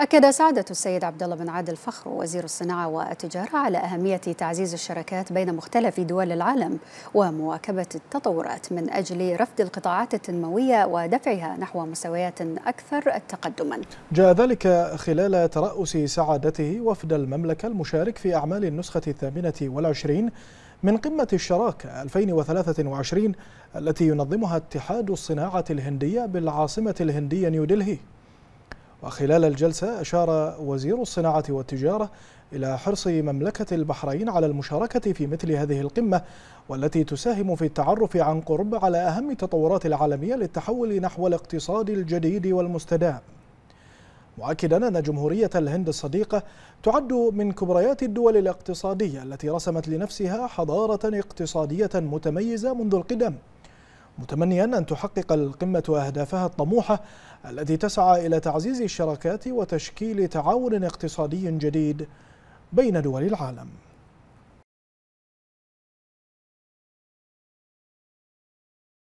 أكد سعادة السيد عبد الله بن عادل فخر وزير الصناعة والتجارة على أهمية تعزيز الشراكات بين مختلف دول العالم ومواكبة التطورات من أجل رفض القطاعات التنموية ودفعها نحو مستويات أكثر تقدما جاء ذلك خلال ترأس سعادته وفد المملكة المشارك في أعمال النسخة الثامنة والعشرين من قمة الشراكة 2023 التي ينظمها اتحاد الصناعة الهندية بالعاصمة الهندية نيودلهي وخلال الجلسة أشار وزير الصناعة والتجارة إلى حرص مملكة البحرين على المشاركة في مثل هذه القمة والتي تساهم في التعرف عن قرب على أهم التطورات العالمية للتحول نحو الاقتصاد الجديد والمستدام مؤكدا أن جمهورية الهند الصديقة تعد من كبريات الدول الاقتصادية التي رسمت لنفسها حضارة اقتصادية متميزة منذ القدم متمنيا أن تحقق القمة أهدافها الطموحة التي تسعى إلى تعزيز الشراكات وتشكيل تعاون اقتصادي جديد بين دول العالم